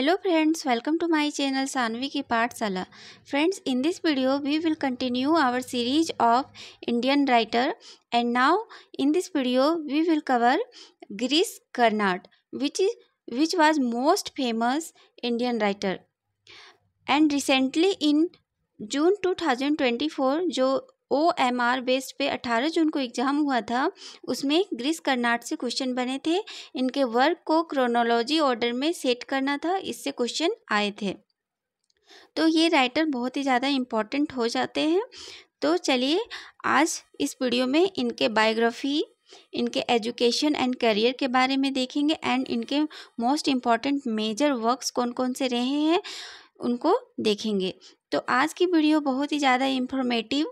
hello friends welcome to my channel Sanvi की पाठशाला friends in this video we will continue our series of Indian writer and now in this video we will cover Girish Karnad which is which was most famous Indian writer and recently in June 2024 जो O M R based पे 18 जून को exam हुआ था उसमें Greece Karnat से question बने थे इनके वर्क को क्रोनोलॉजी ऑर्डर में सेट करना था इससे क्वेश्चन आए थे तो ये राइटर बहुत ही ज़्यादा इम्पॉर्टेंट हो जाते हैं तो चलिए आज इस वीडियो में इनके बायोग्राफी इनके एजुकेशन एंड करियर के बारे में देखेंगे एंड इनके मोस्ट इम्पॉर्टेंट मेजर वर्क्स कौन कौन से रहे हैं उनको देखेंगे तो आज की वीडियो बहुत ही ज़्यादा इंफॉर्मेटिव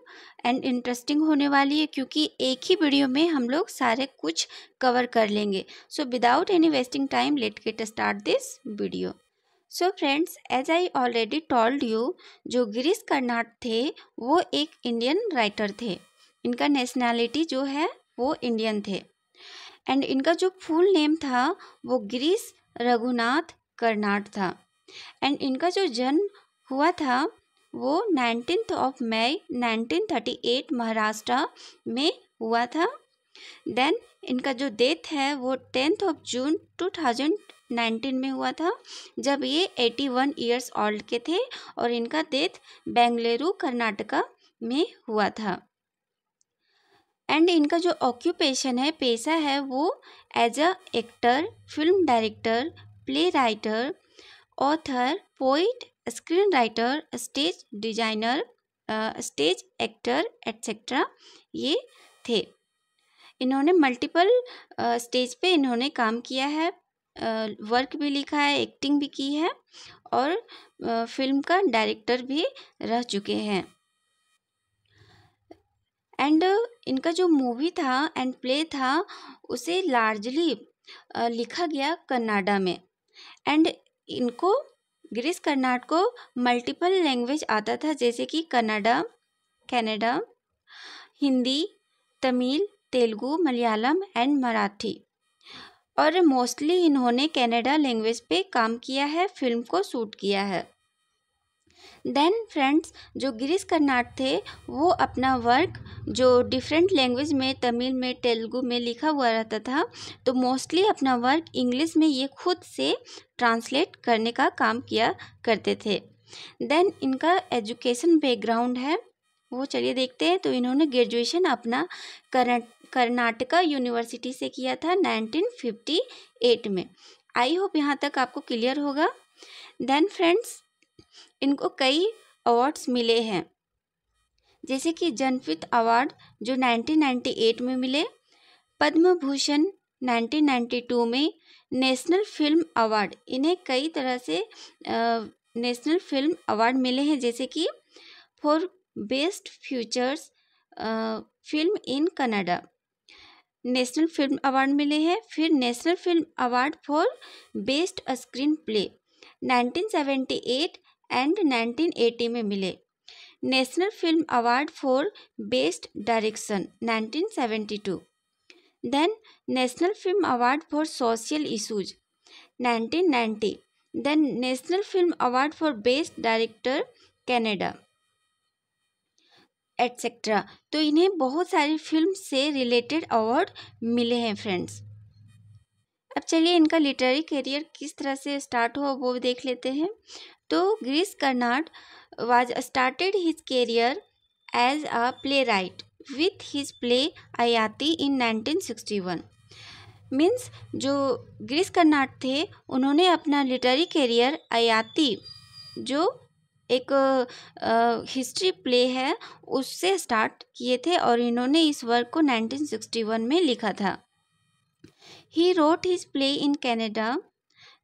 एंड इंटरेस्टिंग होने वाली है क्योंकि एक ही वीडियो में हम लोग सारे कुछ कवर कर लेंगे so without any wasting time let get start this video so friends as I already told you जो गिरीश कर्नाट थे वो एक इंडियन राइटर थे इनका नेशनैलिटी जो है वो इंडियन थे एंड इनका जो फुल नेम था वो गिरीश रघुनाथ कर्नाट था एंड इनका जो जन्म हुआ था वो नाइनटीन ऑफ मई 1938 महाराष्ट्र में हुआ था देन इनका जो डेथ है वो टेंथ ऑफ जून 2019 में हुआ था जब ये 81 वन ईयर्स ओल्ड के थे और इनका डेथ बेंगलुरु कर्नाटका में हुआ था एंड इनका जो ऑक्यूपेशन है पेशा है वो as a actor film director play writer author poet screen writer stage designer stage actor etcetera ये थे इन्होंने मल्टीपल स्टेज पे इन्होंने काम किया है वर्क भी लिखा है एक्टिंग भी की है और फिल्म का डायरेक्टर भी रह चुके हैं एंड इनका जो मूवी था एंड प्ले था उसे लार्जली लिखा गया कनाडा में एंड इनको ग्रीस कर्नाट को मल्टीपल लैंग्वेज आता था जैसे कि कन्नडा कैनेडा हिंदी तमिल तेलुगु मलयालम एंड मराठी और मोस्टली इन्होंने कैनेडा लैंग्वेज पे काम किया है फिल्म को शूट किया है देन फ्रेंड्स जो गिरीश कर्नाट थे वो अपना वर्क जो डिफरेंट लैंग्वेज में तमिल में तेलुगु में लिखा हुआ रहता था तो मोस्टली अपना वर्क इंग्लिश में ये खुद से ट्रांसलेट करने का काम किया करते थे देन इनका एजुकेशन बैकग्राउंड है वो चलिए देखते हैं तो इन्होंने ग्रेजुएशन अपना कर्नाटका यूनिवर्सिटी से किया था 1958 में आई होप यहाँ तक आपको क्लियर होगा देन फ्रेंड्स इनको कई अवार्ड्स मिले हैं जैसे कि जनपित अवार्ड जो 1998 में मिले पद्म भूषण 1992 में नेशनल फिल्म अवार्ड इन्हें कई तरह से नेशनल फिल्म अवार्ड मिले हैं जैसे कि for best features film in Kannada national film award मिले हैं फिर national film award for best screen play 1978 and 1980 में मिले national film award for best direction 1972 national film award for social issues nineteen 1990 then national film award for best director Kannada etcetera तो इन्हें बहुत सारी film से रिलेटेड अवार्ड मिले हैं friends अब चलिए इनका लिटरेरी करियर किस तरह से स्टार्ट हुआ वो देख लेते हैं तो Girish Karnad Karnad started his his as a playwright with his play Yayati in 1961 means जो ग्रीस कर्नाट थे उन्होंने अपना लिटरी करियर आयाति जो एक हिस्ट्री प्ले है उससे स्टार्ट किए थे और इन्होंने इस वर्क को 1961 में लिखा था he wrote his play in Kannada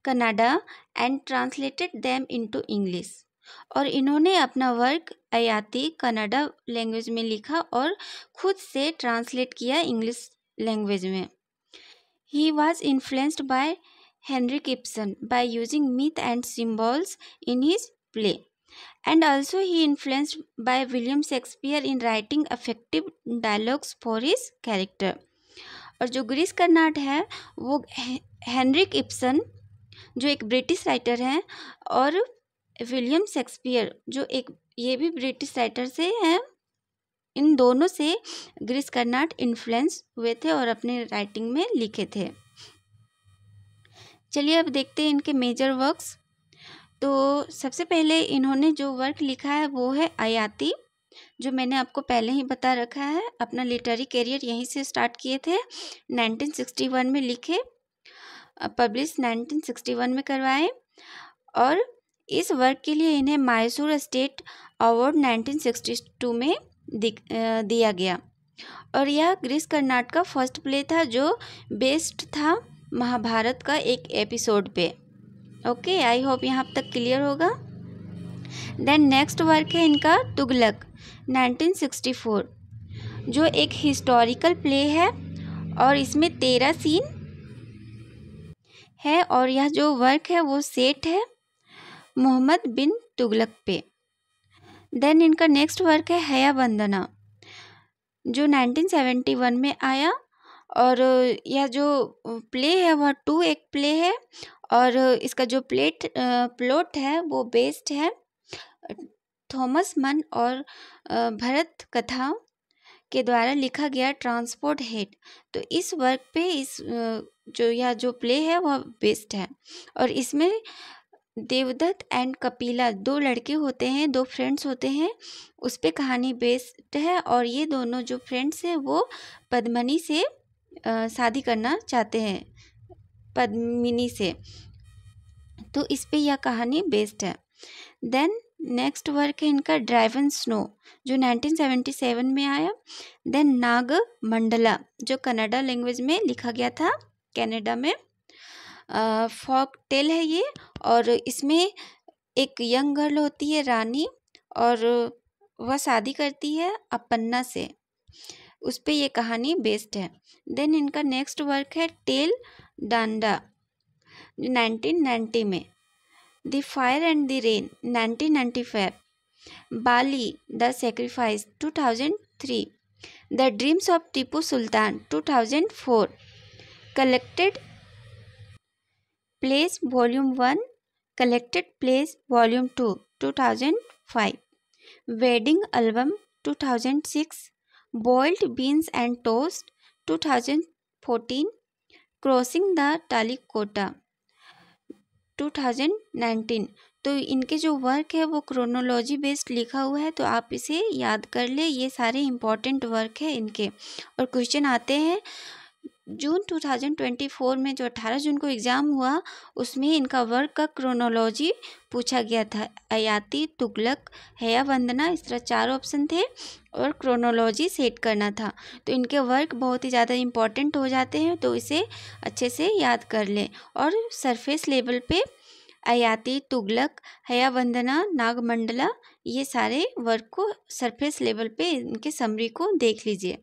Kannada and translated them into English और इन्होंने अपना वर्क अयाति कनाडा लैंग्वेज में लिखा और खुद से ट्रांसलेट किया इंग्लिश लैंग्वेज में he was influenced by Henrik Ibsen by using myth and symbols in his play and also he influenced by William Shakespeare in writing effective dialogues for his character और जो ग्रीस कर्नाट है वो Heinrich Ibsen जो एक British writer हैं और William Shakespeare जो एक ये भी ब्रिटिश राइटर से हैं इन दोनों से ग्रीस कर्नाट इन्फ्लुएंस हुए थे और अपने राइटिंग में लिखे थे चलिए अब देखते हैं इनके मेजर वर्क्स तो सबसे पहले इन्होंने जो वर्क लिखा है वो है आयाती जो मैंने आपको पहले ही बता रखा है अपना लिटरेरी करियर यहीं से स्टार्ट किए थे 1961 में लिखे पब्लिश 1961 में करवाए और इस वर्क के लिए इन्हें मायसूर स्टेट अवार्ड 1962 में दिया गया और यह ग्रीस कर्नाटक का फर्स्ट प्ले था जो बेस्ट था महाभारत का एक एपिसोड पे ओके आई होप यहाँ तक क्लियर होगा देन नेक्स्ट वर्क है इनका तुगलक 1964 जो एक हिस्टोरिकल प्ले है और इसमें तेरह सीन है और यह जो वर्क है वो सेट है मोहम्मद बिन तुगलक पे देन इनका नेक्स्ट वर्क है हया वंदना जो 1971 में आया और यह जो प्ले है वह टू एक प्ले है और इसका जो प्लेट प्लॉट है वो बेस्ड है थॉमस मन और भरत कथा के द्वारा लिखा गया ट्रांसपोर्ट हेड तो इस वर्क पे इस जो यह जो प्ले है वह बेस्ट है और इसमें देवदत्त एंड कपिला दो लड़के होते हैं दो फ्रेंड्स होते हैं उस पर कहानी बेस्ड है और ये दोनों जो फ्रेंड्स हैं वो पद्मनी से शादी करना चाहते हैं पद्मिनी से तो इस पर यह कहानी बेस्ड है देन नेक्स्ट वर्क है इनका ड्राइवन स्नो जो 1977 में आया देन नाग मंडला जो कनाडा लैंग्वेज में लिखा गया था कनाडा में फॉक टेल है ये और इसमें एक यंग गर्ल होती है रानी और वह शादी करती है अपन्ना से उस पर यह कहानी बेस्ड है देन इनका नेक्स्ट वर्क है टेल डांडा 1990 में The Fire and the Rain 1995 Bali The Sacrifice 2003 The Dreams of Tipu Sultan 2004 Collected Plays Volume 1 Collected Plays Volume 2 2005 Wedding Album 2006 Boiled Beans and Toast 2014 Crossing the Talikota 2019 तो इनके जो work है वो chronology based लिखा हुआ है तो आप इसे याद कर ले ये सारे इम्पॉर्टेंट वर्क है इनके और क्वेश्चन आते हैं जून 2024 में जो 18 जून को एग्ज़ाम हुआ उसमें इनका वर्क का क्रोनोलॉजी पूछा गया था अयाति तुगलक हया वंदना इस तरह चार ऑप्शन थे और क्रोनोलॉजी सेट करना था तो इनके वर्क बहुत ही ज़्यादा इम्पॉर्टेंट हो जाते हैं तो इसे अच्छे से याद कर लें और सरफेस लेवल पे अयाति तुगलक हया वंदना नागमंडला ये सारे वर्क को सरफेस लेवल पर इनके समरी को देख लीजिए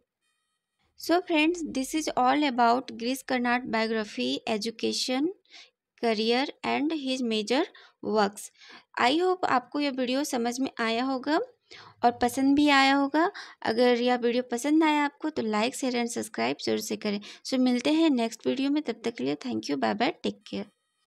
so friends this is all about Girish Karnad biography education career and his major works I hope आपको यह वीडियो समझ में आया होगा और पसंद भी आया होगा अगर यह वीडियो पसंद आया आपको तो लाइक शेयर एंड सब्सक्राइब जरूर से करें सो so, मिलते हैं नेक्स्ट वीडियो में तब तक के लिए thank you bye bye take care